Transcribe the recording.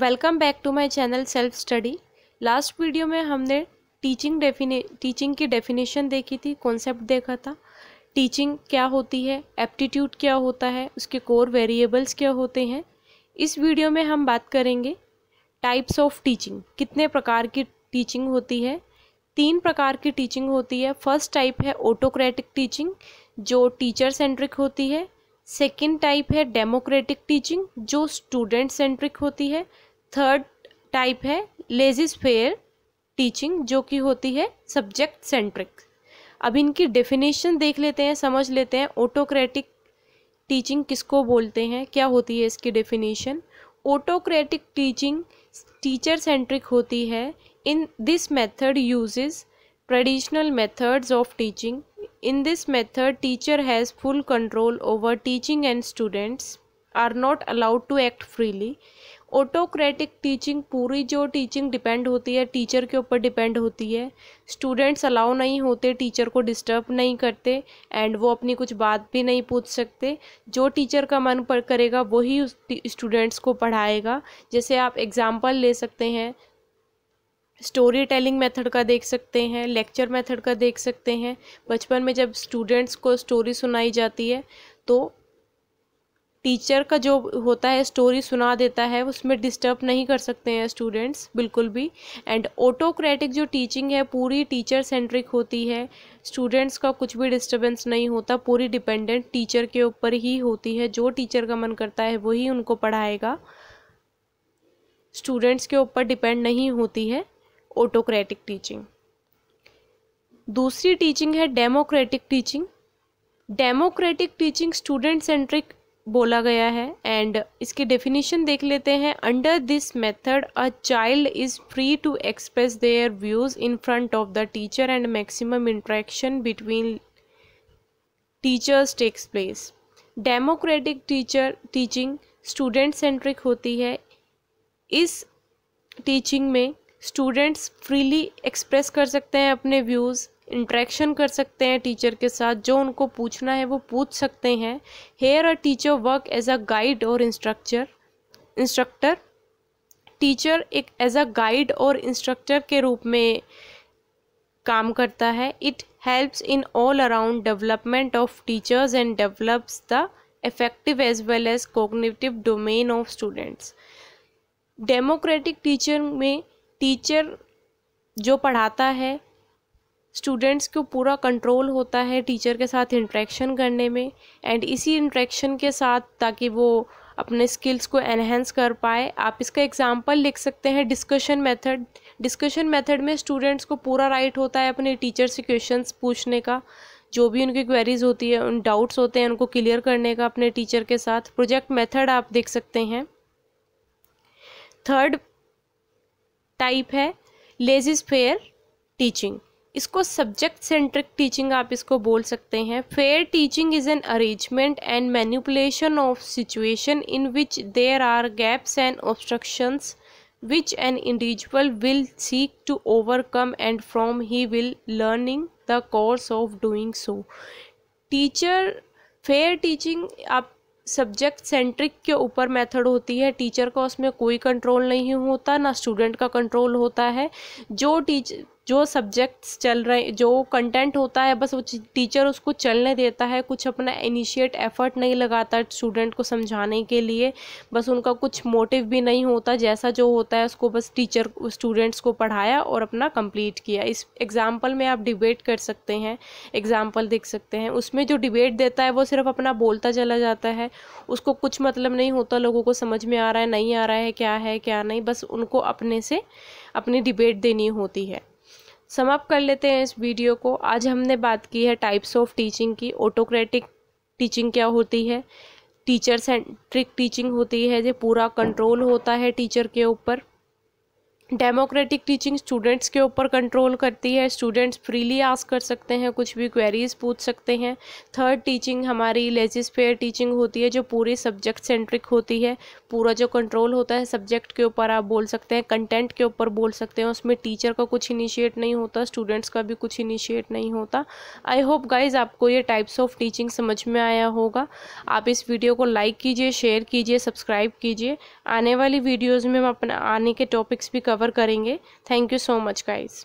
welcome back to my channel self study last video में हमने teaching define teaching की definition देखी थी कॉन्सेप्ट देखा था टीचिंग क्या होती है एप्टीट्यूड क्या होता है उसके कोर वेरिएबल्स क्या होते हैं इस वीडियो में हम बात करेंगे टाइप्स ऑफ टीचिंग कितने प्रकार की टीचिंग होती है तीन प्रकार की टीचिंग होती है फर्स्ट टाइप है ऑटोक्रेटिक टीचिंग जो टीचर सेंट्रिक होती है सेकेंड टाइप है डेमोक्रेटिक टीचिंग जो स्टूडेंट सेंट्रिक होती है थर्ड टाइप है लेजिस फेयर टीचिंग जो कि होती है सब्जेक्ट सेंट्रिक अब इनकी डेफिनेशन देख लेते हैं समझ लेते हैं ऑटोक्रेटिक टीचिंग किसको बोलते हैं क्या होती है इसकी definition autocratic teaching teacher centric होती है in this method uses traditional methods of teaching in this method teacher has full control over teaching and students are not allowed to act freely autocratic teaching पूरी जो teaching depend होती है teacher के ऊपर depend होती है students allow नहीं होते टीचर को डिस्टर्ब नहीं करते एंड वो अपनी कुछ बात भी नहीं पूछ सकते जो टीचर का मन पर करेगा वही उस स्टूडेंट्स को पढ़ाएगा जैसे आप एग्ज़ाम्पल ले सकते हैं स्टोरी टेलिंग मेथड का देख सकते हैं लेक्चर मेथड का देख सकते हैं बचपन में जब स्टूडेंट्स को स्टोरी सुनाई जाती है तो टीचर का जो होता है स्टोरी सुना देता है उसमें डिस्टर्ब नहीं कर सकते हैं स्टूडेंट्स बिल्कुल भी एंड ऑटोक्रेटिक जो टीचिंग है पूरी टीचर सेंट्रिक होती है स्टूडेंट्स का कुछ भी डिस्टर्बेंस नहीं होता पूरी डिपेंडेंट टीचर के ऊपर ही होती है जो टीचर का मन करता है वही उनको पढ़ाएगा स्टूडेंट्स के ऊपर डिपेंड नहीं होती है ऑटोक्रेटिक टीचिंग दूसरी टीचिंग है democratic teaching democratic teaching student centric बोला गया है एंड इसकी डेफिनेशन देख लेते हैं under this method a child is free to express their views in front of the teacher and maximum interaction between teachers takes place democratic teacher teaching student centric होती है इस टीचिंग में students freely express कर सकते हैं अपने views interaction कर सकते हैं टीचर के साथ जो उनको पूछना है वो पूछ सकते हैं here a teacher work as a guide और इंस्ट्रक्चर इंस्ट्रक्टर टीचर एक एज अ गाइड और इंस्ट्रक्टर के रूप में काम करता है it helps in all around development of teachers and develops the affective as well as cognitive domain of students democratic teacher में टीचर जो पढ़ाता है स्टूडेंट्स को पूरा कंट्रोल होता है टीचर के साथ इंट्रैक्शन करने में एंड इसी इंट्रैक्शन के साथ ताकि वो अपने स्किल्स को एनहेंस कर पाए आप इसका एग्जाम्पल लिख सकते हैं डिस्कशन मेथड डिस्कशन मेथड में स्टूडेंट्स को पूरा राइट होता है अपने टीचर से क्वेश्चंस पूछने का जो भी उनकी क्वेरीज होती है उन डाउट्स होते हैं उनको क्लियर करने का अपने टीचर के साथ प्रोजेक्ट मेथड आप देख सकते हैं थर्ड टाइप है लेजिस फेयर टीचिंग इसको सब्जेक्ट सेंट्रिक टीचिंग आप इसको बोल सकते हैं faire teaching is an arrangement and manipulation of situation in which there are gaps and obstructions which an individual will seek to overcome and from he will learning the course of doing so teacher faire teaching आप subject centric के ऊपर method होती है teacher का उसमें कोई control नहीं होता ना स्टूडेंट का कंट्रोल होता है जो टीच जो सब्जेक्ट्स चल रहे जो कंटेंट होता है बस वो टीचर उसको चलने देता है कुछ अपना इनिशिएट एफर्ट नहीं लगाता स्टूडेंट को समझाने के लिए बस उनका कुछ मोटिव भी नहीं होता जैसा जो होता है उसको बस टीचर स्टूडेंट्स को पढ़ाया और अपना कंप्लीट किया इस एग्ज़ाम्पल में आप डिबेट कर सकते हैं एग्ज़ाम्पल देख सकते हैं उसमें जो डिबेट देता है वो सिर्फ अपना बोलता चला जाता है उसको कुछ मतलब नहीं होता लोगों को समझ में आ रहा है नहीं आ रहा है क्या है क्या नहीं बस उनको अपने से अपनी डिबेट देनी होती है समाप्त कर लेते हैं इस वीडियो को आज हमने बात की है टाइप्स ऑफ टीचिंग की ऑटोक्रेटिक टीचिंग क्या होती है टीचर सेंट्रिक टीचिंग होती है जो पूरा कंट्रोल होता है टीचर के ऊपर डेमोक्रेटिक टीचिंग स्टूडेंट्स के ऊपर कंट्रोल करती है स्टूडेंट्स फ्रीली आस्क कर सकते हैं कुछ भी क्वेरीज पूछ सकते हैं थर्ड टीचिंग हमारी फेयर टीचिंग होती है जो पूरी सब्जेक्ट सेंट्रिक होती है पूरा जो कंट्रोल होता है सब्जेक्ट के ऊपर आप बोल सकते हैं कंटेंट के ऊपर बोल सकते हैं उसमें टीचर का कुछ इनिशिएट नहीं होता स्टूडेंट्स का भी कुछ इनिशिएट नहीं होता आई होप गाइज आपको ये टाइप्स ऑफ टीचिंग समझ में आया होगा आप इस वीडियो को लाइक कीजिए शेयर कीजिए सब्सक्राइब कीजिए आने वाली वीडियोज़ में हम अपने आने के टॉपिक्स भी कवर कवर करेंगे thank you so much guys